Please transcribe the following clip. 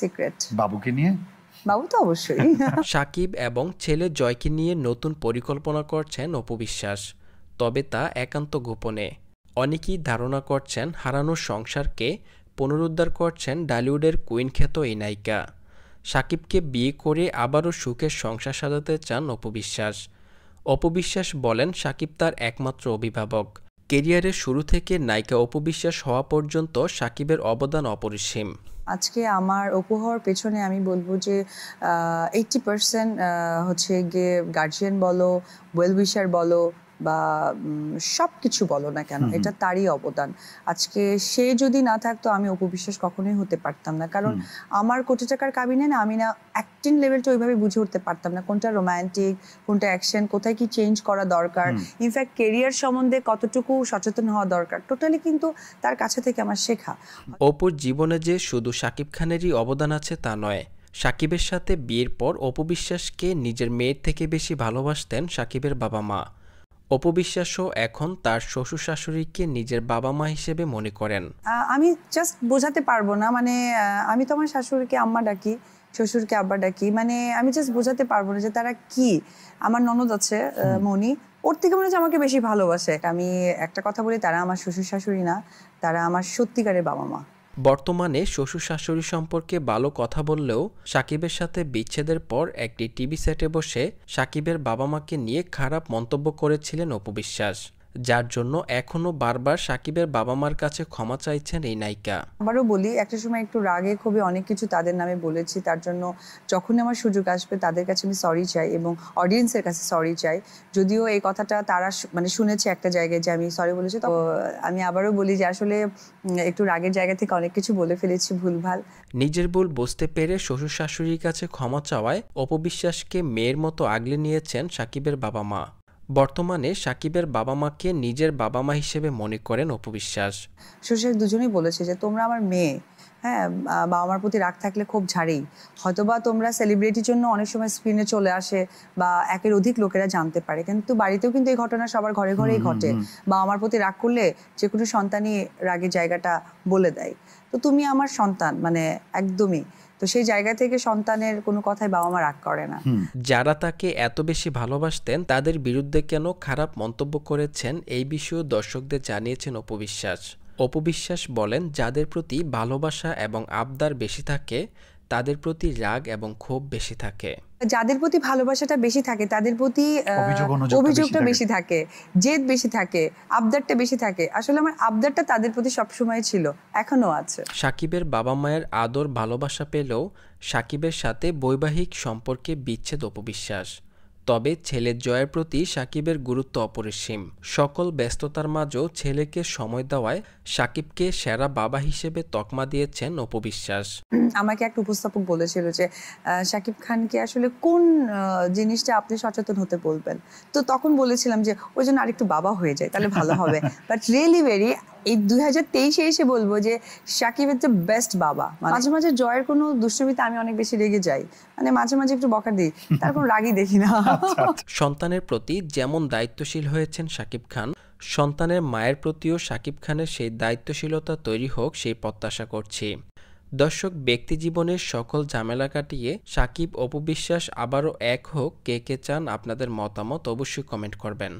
Secret বাবুকে নিয়ে বাবু তো অবশ্যই সাকিব এবং ছেলে জয়কে নিয়ে নতুন পরিকল্পনা করছেন অপবিশ্বাস তবে তা একান্ত গোপনে অনেকেই ধারণা করছেন হারানো সংসারকে পুনরুদ্ধার করছেন ডালিউডের কুইন খ্যাত এই নায়িকা সাকিবকে বিয়ে করে আবারও সুখের সংসার সাজাতে চান অপবিশ্বাস অপবিশ্বাস বলেন সাকিব তার একমাত্র অভিভাবক কেরিয়ারের শুরু থেকে নায়িকা অপবিশ্বাস হওয়া পর্যন্ত সাকিবের অবদান অপরিসীম আজকে আমার উপহার পেছনে আমি বলবো যে এইটি পার্সেন্ট হচ্ছে গিয়ে গার্জিয়ান বলো ওয়েল উইশার বলো বা সব কিছু বলো না কেন এটা তারই অবদান আজকে সে যদি না থাকতো আমি উপবিশ্বাস কখনোই হতে পারতাম না কারণ আমার কোটি টাকার কাবিনে না আমি না অ্যাক্টিং লেভেলটা ওইভাবে বুঝে উঠতে পারতাম না কোনটা রোম্যান্টিক কোনটা অ্যাকশন কোথায় কি চেঞ্জ করা দরকার ইনফ্যাক্ট কেরিয়ার সম্বন্ধে কতটুকু সচেতন হওয়া দরকার টোটালি কিন্তু তার কাছে থেকে আমার শেখা অপুর জীবনে যে শুধু শাকিব খানেরই অবদান আছে তা নয় সাকিবের সাথে বিয়ের পর অপবিশ্বাসকে নিজের মেয়ের থেকে বেশি ভালোবাসতেন সাকিবের বাবা মা অপবিশ্বাসও এখন তার শ্বশুর শাশুড়িকে নিজের বাবা মা হিসেবে মনে করেন আমি জাস্ট বোঝাতে পারবো না মানে আমি তো আমার শাশুড়িকে আম্মা ডাকি শ্বশুরকে আব্বা ডাকি মানে আমি জাস্ট বোঝাতে পারবো না যে তারা কি আমার ননদ আছে মনি ওর থেকে মনে হচ্ছে আমাকে বেশি ভালোবাসে আমি একটা কথা বলি তারা আমার শ্বশুর শাশুড়ি না তারা আমার সত্যিকারের বাবা মা বর্তমানে শ্বশুর শাশুড়ি সম্পর্কে ভালো কথা বললেও সাকিবের সাথে বিচ্ছেদের পর একটি টিভি সেটে বসে সাকিবের বাবা মাকে নিয়ে খারাপ মন্তব্য করেছিলেন অপবিশ্বাস যার জন্য এখনও বারবার সাকিবের বাবা মার কাছে ক্ষমা চাইছেন এই নায়িকা আবারও বলি একটা সময় একটু রাগে খুবই অনেক কিছু তাদের নামে বলেছি তার জন্য যখন আমার সুযোগ আসবে তাদের কাছে আমি সরি চাই এবং অডিয়েন্সের কাছে সরি চাই যদিও এই কথাটা তারা মানে শুনেছে একটা জায়গায় যে আমি সরি বলেছি তো আমি আবারও বলি যে আসলে একটু রাগের জায়গা থেকে অনেক কিছু বলে ফেলেছি ভুলভাল নিজের ভুল বুঝতে পেরে শ্বশুর শাশুড়ির কাছে ক্ষমা চাওয়ায় অপবিশ্বাসকে মেয়ের মতো আগলে নিয়েছেন সাকিবের বাবা মা বর্তমানে সাকিবের বাবা মাকে নিজের বাবা মা হিসেবে মনে করেন অপবিশ্বাস শশীক দুজনেই বলেছে যে তোমরা আমার মেয়ে হ্যাঁ বাবা মার প্রতি রাগ থাকলে খুব ঝাড়েই হয়তোবা তোমরা সেলিব্রিটির জন্য অনেক সময় স্ক্রিনে চলে আসে বা একের অধিক লোকেরা জানতে পারে কিন্তু বাড়িতেও কিন্তু এই ঘটনা সবার ঘরে ঘরেই ঘটে বাবা মার প্রতি রাগ করলে যে কোনো সন্তানই রাগের জায়গাটা বলে দেয় তো তুমি আমার সন্তান মানে একদমই তো সেই জায়গা থেকে সন্তানের কোনো কথাই বাবা মা রাগ করে না যারা তাকে এত বেশি ভালোবাসতেন তাদের বিরুদ্ধে কেন খারাপ মন্তব্য করেছেন এই বিষয়ে দর্শকদের জানিয়েছেন অপবিশ্বাস অপবিশ্বাস বলেন যাদের প্রতি ভালোবাসা এবং আবদার বেশি থাকে তাদের প্রতি রাগ এবং ক্ষোভ বেশি থাকে যাদের প্রতি ভালোবাসাটা বেশি থাকে তাদের প্রতি অভিযোগটা বেশি থাকে জেদ বেশি থাকে আবদারটা বেশি থাকে আসলে আমার আবদারটা তাদের প্রতি সবসময় ছিল এখনো আছে সাকিবের বাবা মায়ের আদর ভালোবাসা পেলেও সাকিবের সাথে বৈবাহিক সম্পর্কে বিচ্ছেদ অপবিশ্বাস তবে ছেলের জয়ের প্রতি সাকিবের গুরুত্ব অপরিসীম সকল ব্যস্ততার মাঝেও ছেলেকে সময় দেওয়ায় সাকিবকে সেরা বাবা হিসেবে তকমা দিয়েছেন অপবিশ্বাস আমাকে একটা উপস্থাপক বলেছিল যে সাকিব খানকে আসলে কোন জিনিসটা আপনি সচেতন হতে বলবেন তো তখন বলেছিলাম যে ওই জন্য আরেকটু বাবা হয়ে যায় তাহলে ভালো হবে বাট রিয়েলি ভেরি এই দুই হাজার তেইশে এসে বলবো যে সাকিব বেস্ট বাবা মানে মাঝে মাঝে জয়ের দুষ্টমিতে আমি অনেক বেশি রেগে যাই মানে মাঝে মাঝে একটু দিই তার কোনো রাগই দেখি না আচ্ছা, আচ্ছা। সন্তানের প্রতি যেমন দায়িত্বশীল হয়েছেন সাকিব খান সন্তানের মায়ের প্রতিও সাকিব খানের সেই দায়িত্বশীলতা তৈরি হোক সেই প্রত্যাশা করছি দর্শক ব্যক্তি জীবনের সকল ঝামেলা কাটিয়ে সাকিব অপবিশ্বাস আবারও এক হোক কে কে চান আপনাদের মতামত অবশ্যই কমেন্ট করবেন